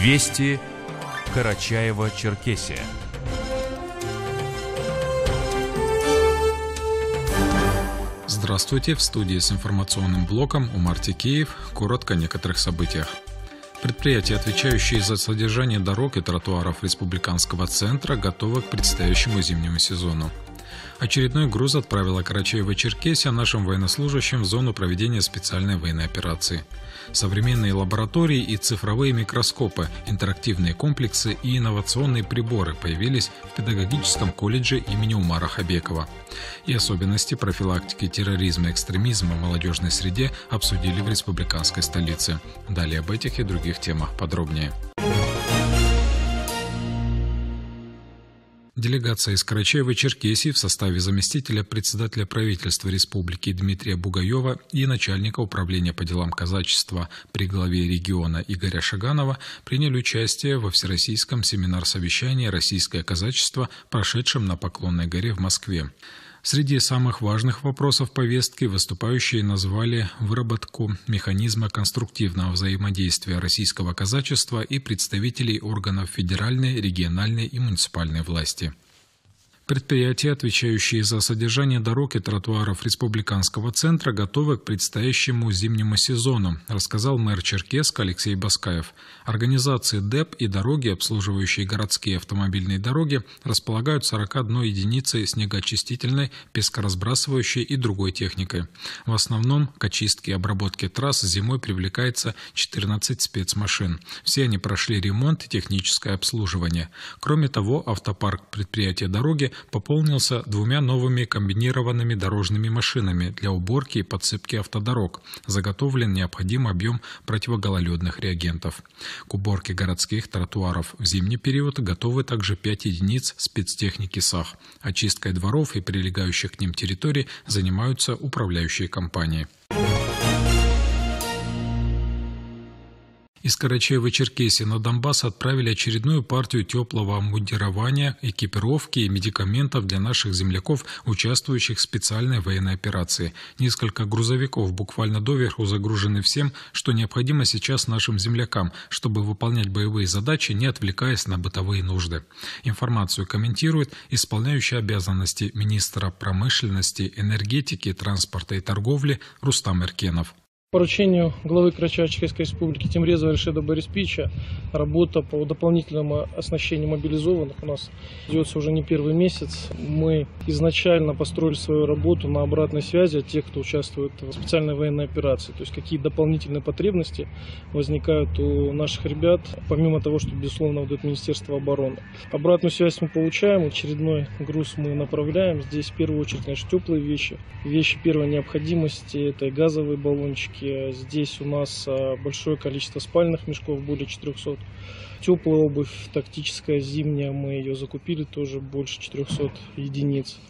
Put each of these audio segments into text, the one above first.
Вести Карачаева-Черкесия. Здравствуйте! В студии с информационным блоком у Марти Тикеев. Коротко о некоторых событиях. Предприятия, отвечающие за содержание дорог и тротуаров республиканского центра, готовы к предстоящему зимнему сезону. Очередной груз отправила Карачаева-Черкесия нашим военнослужащим в зону проведения специальной военной операции. Современные лаборатории и цифровые микроскопы, интерактивные комплексы и инновационные приборы появились в педагогическом колледже имени Умара Хабекова. И особенности профилактики терроризма и экстремизма в молодежной среде обсудили в республиканской столице. Далее об этих и других темах подробнее. Делегация из Карачаева-Черкесии в составе заместителя председателя правительства республики Дмитрия Бугаева и начальника управления по делам казачества при главе региона Игоря Шаганова приняли участие во Всероссийском семинар-совещании «Российское казачество», прошедшем на Поклонной горе в Москве. Среди самых важных вопросов повестки выступающие назвали выработку механизма конструктивного взаимодействия российского казачества и представителей органов федеральной, региональной и муниципальной власти. Предприятия, отвечающие за содержание дорог и тротуаров республиканского центра, готовы к предстоящему зимнему сезону, рассказал мэр Черкеска Алексей Баскаев. Организации ДЭП и дороги, обслуживающие городские автомобильные дороги, располагают 41 единицей снегоочистительной, пескоразбрасывающей и другой техникой. В основном к очистке и обработке трасс зимой привлекается 14 спецмашин. Все они прошли ремонт и техническое обслуживание. Кроме того, автопарк предприятия дороги пополнился двумя новыми комбинированными дорожными машинами для уборки и подсыпки автодорог. Заготовлен необходимый объем противогололедных реагентов. К уборке городских тротуаров в зимний период готовы также 5 единиц спецтехники САХ. Очисткой дворов и прилегающих к ним территорий занимаются управляющие компании. Из Карачаева-Черкесии на Донбасс отправили очередную партию теплого обмундирования, экипировки и медикаментов для наших земляков, участвующих в специальной военной операции. Несколько грузовиков буквально доверху загружены всем, что необходимо сейчас нашим землякам, чтобы выполнять боевые задачи, не отвлекаясь на бытовые нужды. Информацию комментирует исполняющий обязанности министра промышленности, энергетики, транспорта и торговли Рустам Иркенов поручению главы Карачаевской республики Тимрезова Решеда Бориспича работа по дополнительному оснащению мобилизованных у нас идется уже не первый месяц. Мы изначально построили свою работу на обратной связи от тех, кто участвует в специальной военной операции. То есть какие дополнительные потребности возникают у наших ребят, помимо того, что, безусловно, выдает Министерство обороны. Обратную связь мы получаем, очередной груз мы направляем. Здесь в первую очередь, конечно, теплые вещи. Вещи первой необходимости – это газовые баллончики, обувки. Здесь у нас а, большое количество спальных мешков, более 400. Теплая обувь, тактическая, зимняя, мы ее закупили тоже больше 400 единиц.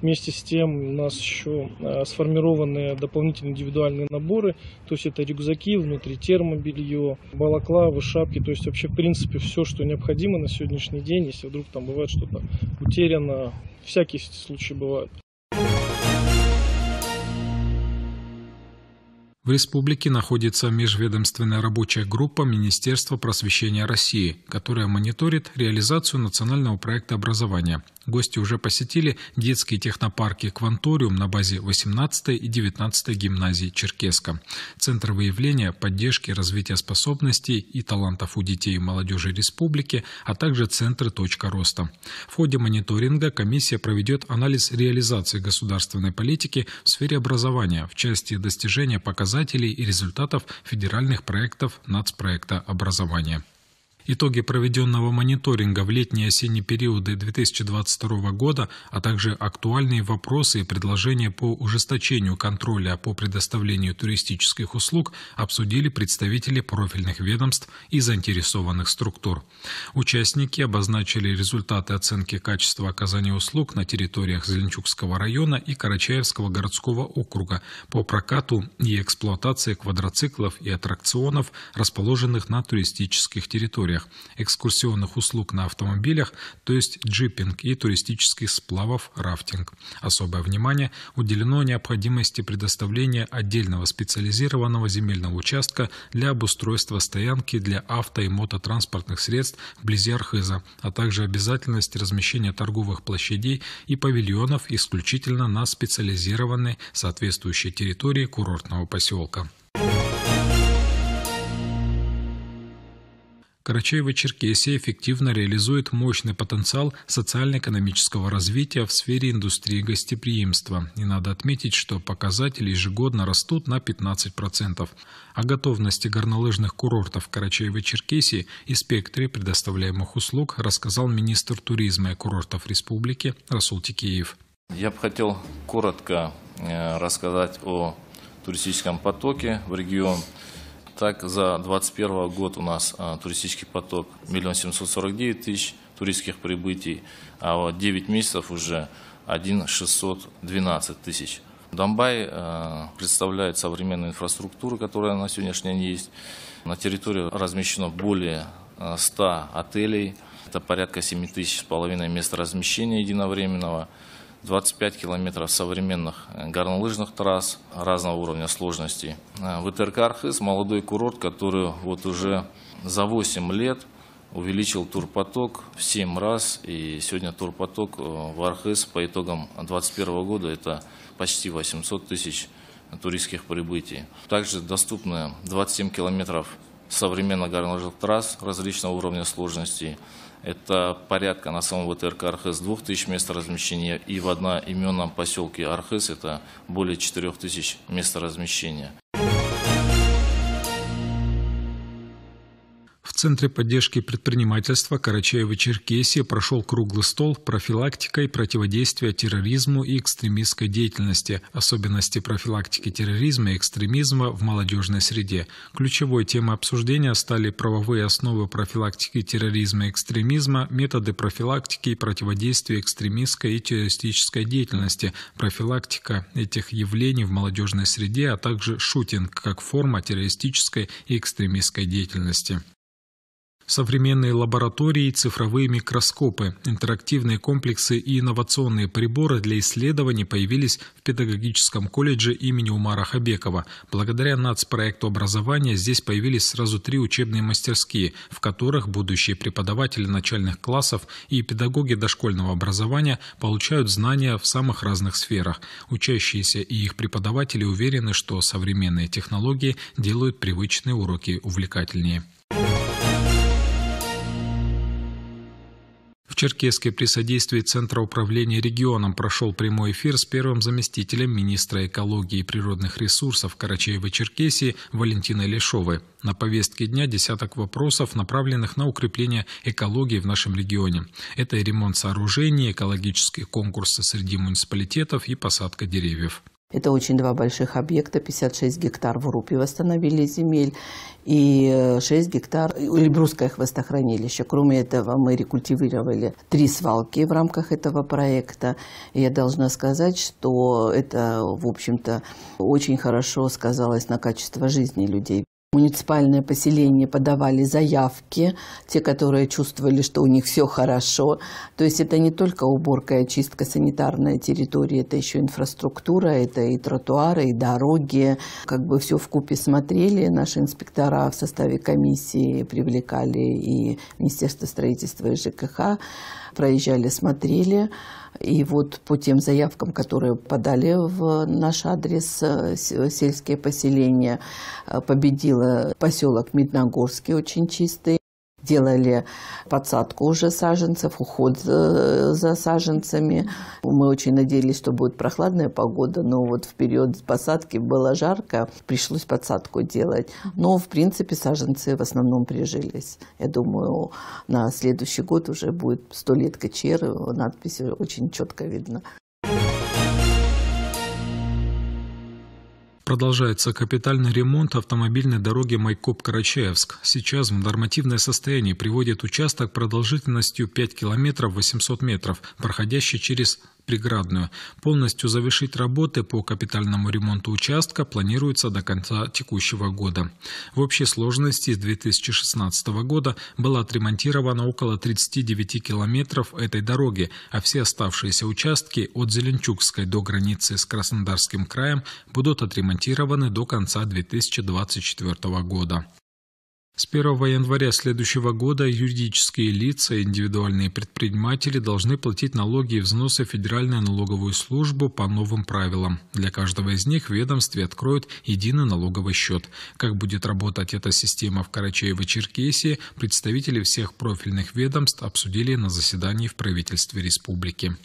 Вместе с тем у нас еще а, сформированы дополнительные индивидуальные наборы, то есть это рюкзаки, внутри термобелье, балаклавы, шапки, то есть вообще в принципе все, что необходимо на сегодняшний день, если вдруг там бывает что-то утеряно, всякие случаи бывают. В республике находится межведомственная рабочая группа Министерства просвещения России, которая мониторит реализацию национального проекта образования Гости уже посетили детские технопарки «Кванториум» на базе 18 и 19 гимназии Черкеска, Центр выявления, поддержки, развития способностей и талантов у детей и молодежи республики, а также Центры «Точка роста». В ходе мониторинга комиссия проведет анализ реализации государственной политики в сфере образования в части достижения показателей и результатов федеральных проектов нацпроекта образования. Итоги проведенного мониторинга в летний и осенний периоды 2022 года, а также актуальные вопросы и предложения по ужесточению контроля по предоставлению туристических услуг обсудили представители профильных ведомств и заинтересованных структур. Участники обозначили результаты оценки качества оказания услуг на территориях Зеленчукского района и Карачаевского городского округа по прокату и эксплуатации квадроциклов и аттракционов, расположенных на туристических территориях направлениях экскурсионных услуг на автомобилях, то есть джиппинг и туристических сплавов рафтинг. Особое внимание уделено необходимости предоставления отдельного специализированного земельного участка для обустройства стоянки для авто и мототранспортных средств вблизи Архиза, а также обязательности размещения торговых площадей и павильонов исключительно на специализированной соответствующей территории курортного поселка. Карачаево-Черкесия эффективно реализует мощный потенциал социально-экономического развития в сфере индустрии гостеприимства. И надо отметить, что показатели ежегодно растут на 15%. О готовности горнолыжных курортов Карачаево-Черкесии и спектре предоставляемых услуг рассказал министр туризма и курортов республики Расул Тикеев. Я бы хотел коротко э, рассказать о туристическом потоке в регион – так, за 2021 год у нас а, туристический поток 1 749 тысяч туристских прибытий, а вот 9 месяцев уже 1 612 тысяч. Донбай а, представляет современную инфраструктуру, которая на сегодняшний день есть. На территории размещено более 100 а, отелей, это порядка 7 тысяч с половиной мест размещения единовременного. 25 километров современных э, горнолыжных трасс разного уровня сложности. Э, ВТРК «Архыз» – молодой курорт, который вот уже за 8 лет увеличил турпоток в 7 раз. И сегодня турпоток э, в Архыз по итогам 2021 года – это почти 800 тысяч туристских прибытий. Также доступны 27 километров современных горнолыжных трасс различного уровня сложности – это порядка на самом ВТРК Архыз 2000 мест размещения и в одноименном поселке Архыз это более 4000 мест размещения. Центре поддержки предпринимательства карачаево черкесии прошел круглый стол «Профилактика и противодействие терроризму и экстремистской деятельности. Особенности профилактики терроризма и экстремизма в молодежной среде». Ключевой темой обсуждения стали правовые основы профилактики терроризма и экстремизма, методы профилактики и противодействия экстремистской и террористической деятельности, профилактика этих явлений в молодежной среде, а также шутинг как форма террористической и экстремистской деятельности современные лаборатории, цифровые микроскопы, интерактивные комплексы и инновационные приборы для исследований появились в педагогическом колледже имени Умара Хабекова. Благодаря нацпроекту образования здесь появились сразу три учебные мастерские, в которых будущие преподаватели начальных классов и педагоги дошкольного образования получают знания в самых разных сферах. Учащиеся и их преподаватели уверены, что современные технологии делают привычные уроки увлекательнее. Черкесске при содействии Центра управления регионом прошел прямой эфир с первым заместителем министра экологии и природных ресурсов Карачаева-Черкесии Валентиной Лешовой. На повестке дня десяток вопросов, направленных на укрепление экологии в нашем регионе. Это и ремонт сооружений, экологические конкурсы среди муниципалитетов и посадка деревьев. Это очень два больших объекта, 56 гектар в Урупе восстановили земель и 6 э, гектар Эльбрусское хвостохранилище. Кроме этого, мы рекультивировали три свалки в рамках этого проекта. я должна сказать, что это, в общем-то, очень хорошо сказалось на качество жизни людей муниципальное поселение подавали заявки, те, которые чувствовали, что у них все хорошо. То есть это не только уборка и очистка санитарной территории, это еще инфраструктура, это и тротуары, и дороги. Как бы все в купе смотрели. Наши инспектора в составе комиссии привлекали и Министерство строительства и ЖКХ, проезжали, смотрели. И вот по тем заявкам, которые подали в наш адрес э, э, сельские поселения, э, победила поселок Медногорский, очень чистый делали подсадку уже саженцев, уход за саженцами. Мы очень надеялись, что будет прохладная погода, но вот в период посадки было жарко, пришлось подсадку делать. Но, в принципе, саженцы в основном прижились. Я думаю, на следующий год уже будет 100 лет КЧР, надпись очень четко видна. Продолжается капитальный ремонт автомобильной дороги Майкоп-Карачаевск. Сейчас в нормативное состояние приводит участок продолжительностью 5 километров 800 метров, проходящий через приградную. Полностью завершить работы по капитальному ремонту участка планируется до конца текущего года. В общей сложности с 2016 года было отремонтировано около 39 километров этой дороги, а все оставшиеся участки от Зеленчукской до границы с Краснодарским краем будут отремонтированы до конца 2024 года. С 1 января следующего года юридические лица и индивидуальные предприниматели должны платить налоги и взносы в Федеральную налоговую службу по новым правилам. Для каждого из них в ведомстве откроют единый налоговый счет. Как будет работать эта система в Карачаево-Черкесии, представители всех профильных ведомств обсудили на заседании в правительстве республики.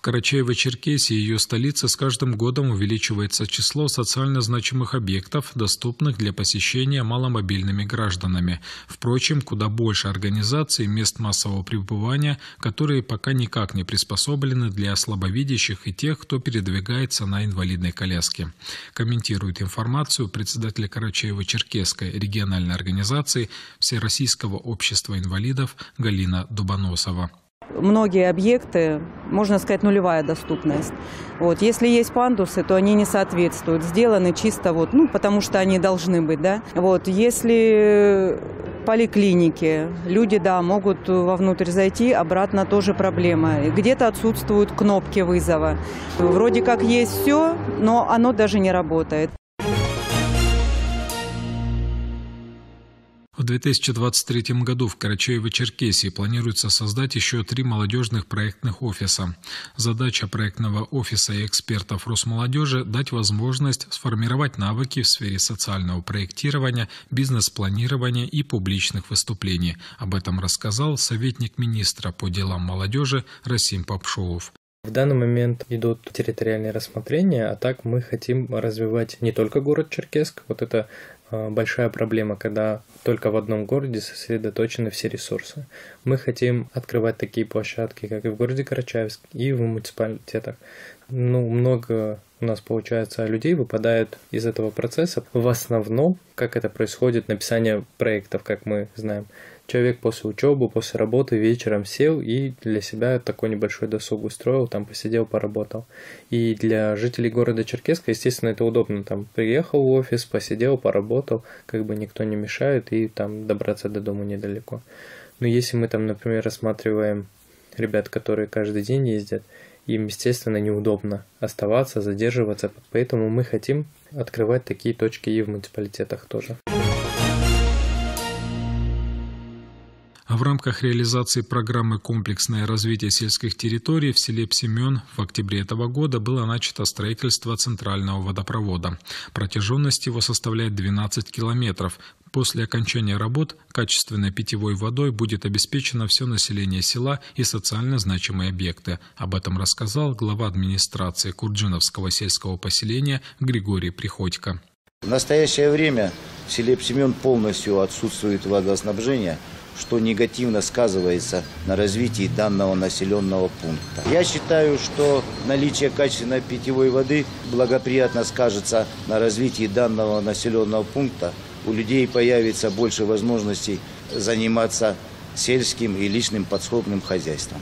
В Карачаево-Черкесии и ее столице с каждым годом увеличивается число социально значимых объектов, доступных для посещения маломобильными гражданами. Впрочем, куда больше организаций мест массового пребывания, которые пока никак не приспособлены для слабовидящих и тех, кто передвигается на инвалидной коляске. Комментирует информацию председатель Карачаево-Черкесской региональной организации Всероссийского общества инвалидов Галина Дубаносова многие объекты, можно сказать, нулевая доступность. Вот. Если есть пандусы, то они не соответствуют. Сделаны чисто вот, ну, потому что они должны быть, да. Вот. Если поликлиники, люди, да, могут вовнутрь зайти, обратно тоже проблема. Где-то отсутствуют кнопки вызова. Вроде как есть все, но оно даже не работает. В 2023 году в Карачаево-Черкесии планируется создать еще три молодежных проектных офиса. Задача проектного офиса и экспертов Росмолодежи – дать возможность сформировать навыки в сфере социального проектирования, бизнес-планирования и публичных выступлений. Об этом рассказал советник министра по делам молодежи Расим Попшоув. В данный момент идут территориальные рассмотрения, а так мы хотим развивать не только город Черкесск, вот это а, большая проблема, когда только в одном городе сосредоточены все ресурсы. Мы хотим открывать такие площадки, как и в городе Карачаевск, и в муниципалитетах. Ну, много у нас, получается, людей выпадает из этого процесса. В основном, как это происходит, написание проектов, как мы знаем человек после учебы, после работы вечером сел и для себя такой небольшой досуг устроил, там посидел, поработал. И для жителей города Черкеска, естественно, это удобно. Там приехал в офис, посидел, поработал, как бы никто не мешает, и там добраться до дома недалеко. Но если мы там, например, рассматриваем ребят, которые каждый день ездят, им, естественно, неудобно оставаться, задерживаться, поэтому мы хотим открывать такие точки и в муниципалитетах тоже. А в рамках реализации программы «Комплексное развитие сельских территорий» в селе Псемен в октябре этого года было начато строительство центрального водопровода. Протяженность его составляет 12 километров. После окончания работ качественной питьевой водой будет обеспечено все население села и социально значимые объекты. Об этом рассказал глава администрации Курджиновского сельского поселения Григорий Приходько. В настоящее время в селе Псемен полностью отсутствует водоснабжение – что негативно сказывается на развитии данного населенного пункта. Я считаю, что наличие качественной питьевой воды благоприятно скажется на развитии данного населенного пункта. У людей появится больше возможностей заниматься сельским и личным подсобным хозяйством.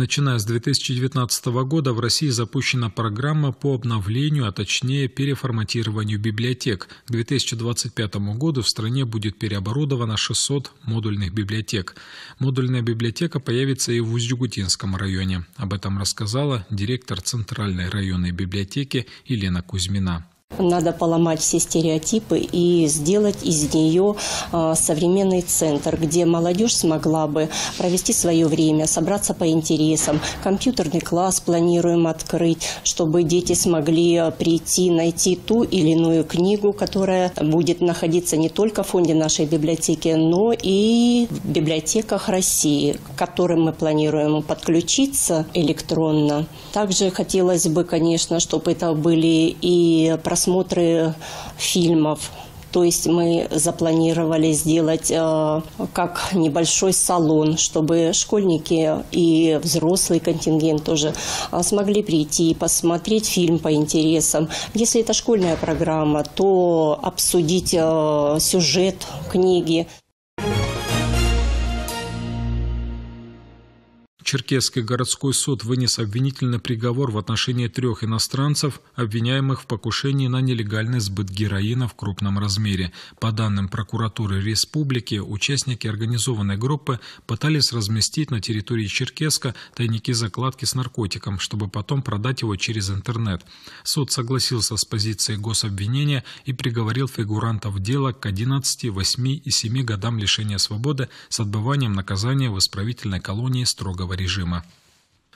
Начиная с 2019 года в России запущена программа по обновлению, а точнее переформатированию библиотек. К 2025 году в стране будет переоборудовано 600 модульных библиотек. Модульная библиотека появится и в Усть-Югутинском районе. Об этом рассказала директор Центральной районной библиотеки Елена Кузьмина. Надо поломать все стереотипы и сделать из нее а, современный центр, где молодежь смогла бы провести свое время, собраться по интересам. Компьютерный класс планируем открыть, чтобы дети смогли а, прийти, найти ту или иную книгу, которая будет находиться не только в фонде нашей библиотеки, но и в библиотеках России, к которым мы планируем подключиться электронно. Также хотелось бы, конечно, чтобы это были и простые просмотры фильмов. То есть мы запланировали сделать э, как небольшой салон, чтобы школьники и взрослый контингент тоже э, смогли прийти и посмотреть фильм по интересам. Если это школьная программа, то обсудить э, сюжет книги. Черкесский городской суд вынес обвинительный приговор в отношении трех иностранцев, обвиняемых в покушении на нелегальный сбыт героина в крупном размере. По данным прокуратуры республики, участники организованной группы пытались разместить на территории Черкеска тайники закладки с наркотиком, чтобы потом продать его через интернет. Суд согласился с позицией гособвинения и приговорил фигурантов дела к 11, 8 и 7 годам лишения свободы с отбыванием наказания в исправительной колонии строгого режима.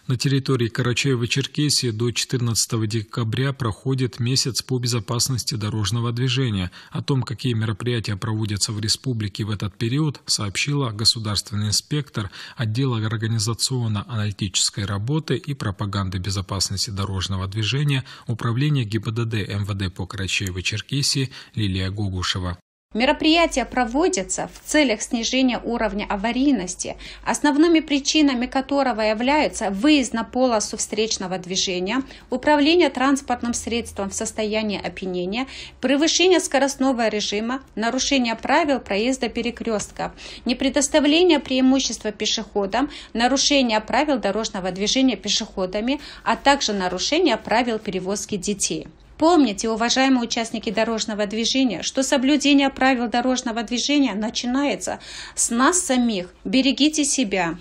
На территории Карачаева-Черкесии до 14 декабря проходит месяц по безопасности дорожного движения. О том, какие мероприятия проводятся в республике в этот период, сообщила государственный инспектор отдела организационно-аналитической работы и пропаганды безопасности дорожного движения Управления ГИБДД МВД по Карачаево-Черкесии Лилия Гогушева. Мероприятия проводятся в целях снижения уровня аварийности, основными причинами которого являются выезд на полосу встречного движения, управление транспортным средством в состоянии опьянения, превышение скоростного режима, нарушение правил проезда перекрестков, непредоставление преимущества пешеходам, нарушение правил дорожного движения пешеходами, а также нарушение правил перевозки детей. Помните, уважаемые участники дорожного движения, что соблюдение правил дорожного движения начинается с нас самих. Берегите себя.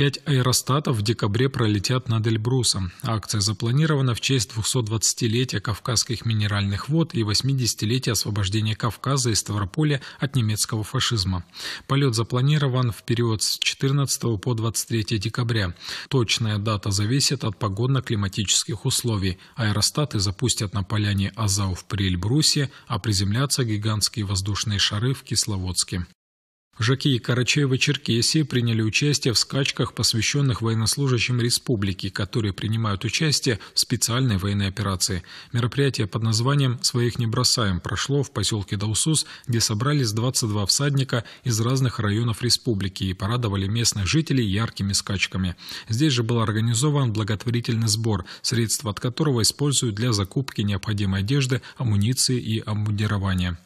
Пять аэростатов в декабре пролетят над Эльбрусом. Акция запланирована в честь 220-летия Кавказских минеральных вод и 80-летия освобождения Кавказа и Ставрополя от немецкого фашизма. Полет запланирован в период с 14 по 23 декабря. Точная дата зависит от погодно-климатических условий. Аэростаты запустят на поляне Азау в Прельбрусе, а приземлятся гигантские воздушные шары в Кисловодске. Жаки и Карачаева-Черкесии приняли участие в скачках, посвященных военнослужащим республики, которые принимают участие в специальной военной операции. Мероприятие под названием «Своих не бросаем» прошло в поселке Даусус, где собрались 22 всадника из разных районов республики и порадовали местных жителей яркими скачками. Здесь же был организован благотворительный сбор, средства от которого используют для закупки необходимой одежды, амуниции и обмундирования.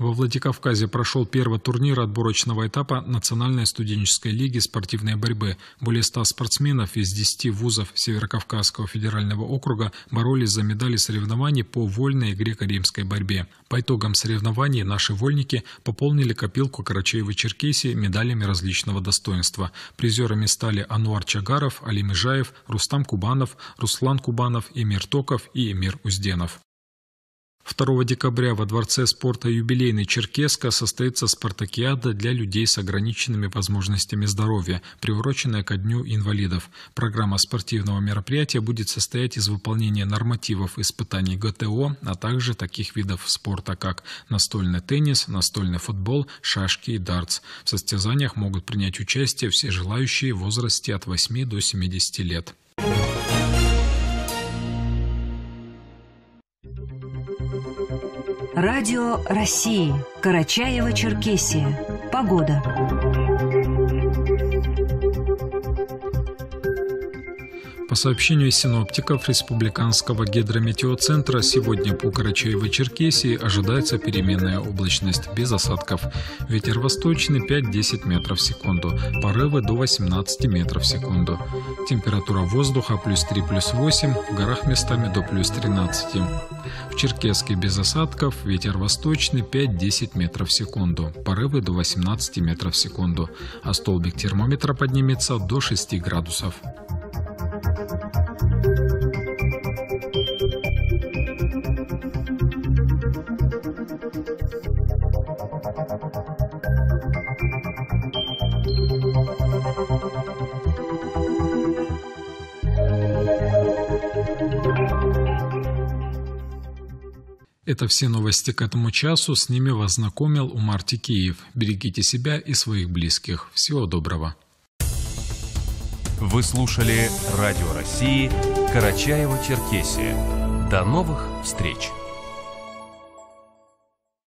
Во Владикавказе прошел первый турнир отборочного этапа Национальной студенческой лиги спортивной борьбы. Более 100 спортсменов из 10 вузов Северокавказского федерального округа боролись за медали соревнований по вольной и греко-римской борьбе. По итогам соревнований наши вольники пополнили копилку Карачаева-Черкесии медалями различного достоинства. Призерами стали Ануар Чагаров, Али Межаев, Рустам Кубанов, Руслан Кубанов, Эмир Токов и Эмир Узденов. 2 декабря во Дворце спорта «Юбилейный Черкеска» состоится спартакиада для людей с ограниченными возможностями здоровья, приуроченная ко Дню инвалидов. Программа спортивного мероприятия будет состоять из выполнения нормативов испытаний ГТО, а также таких видов спорта, как настольный теннис, настольный футбол, шашки и дартс. В состязаниях могут принять участие все желающие в возрасте от 8 до 70 лет. Радио России. Карачаево-Черкесия. Погода. По сообщению синоптиков Республиканского гидрометеоцентра, сегодня по Карачаево-Черкесии ожидается переменная облачность без осадков. Ветер восточный 5-10 метров в секунду, порывы до 18 метров в секунду. Температура воздуха плюс 3, плюс 8, в горах местами до плюс 13. В Черкесске без осадков, ветер восточный 5-10 метров в секунду, порывы до 18 метров в секунду, а столбик термометра поднимется до 6 градусов. Это все новости к этому часу. С ними вас знакомил Умар Тикиев. Берегите себя и своих близких. Всего доброго. Вы слушали Радио России, Карачаево-Черкесия. До новых встреч!